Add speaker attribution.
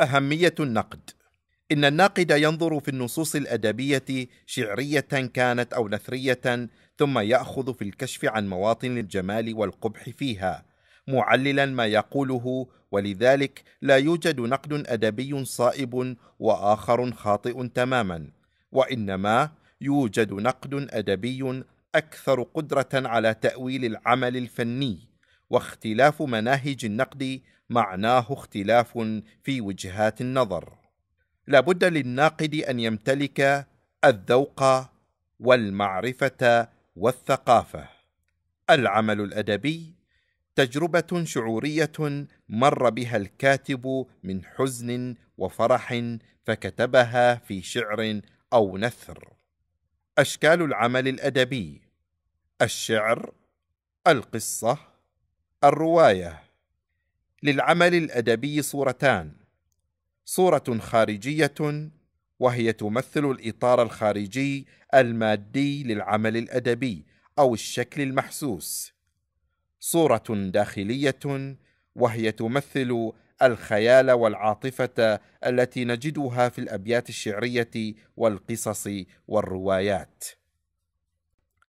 Speaker 1: أهمية النقد إن الناقد ينظر في النصوص الأدبية شعرية كانت أو نثرية ثم يأخذ في الكشف عن مواطن الجمال والقبح فيها معللا ما يقوله ولذلك لا يوجد نقد أدبي صائب وآخر خاطئ تماما وإنما يوجد نقد أدبي أكثر قدرة على تأويل العمل الفني واختلاف مناهج النقد معناه اختلاف في وجهات النظر لابد للناقد ان يمتلك الذوق والمعرفه والثقافه العمل الادبي تجربه شعوريه مر بها الكاتب من حزن وفرح فكتبها في شعر او نثر اشكال العمل الادبي الشعر القصه الرواية للعمل الأدبي صورتان صورة خارجية وهي تمثل الإطار الخارجي المادي للعمل الأدبي أو الشكل المحسوس صورة داخلية وهي تمثل الخيال والعاطفة التي نجدها في الأبيات الشعرية والقصص والروايات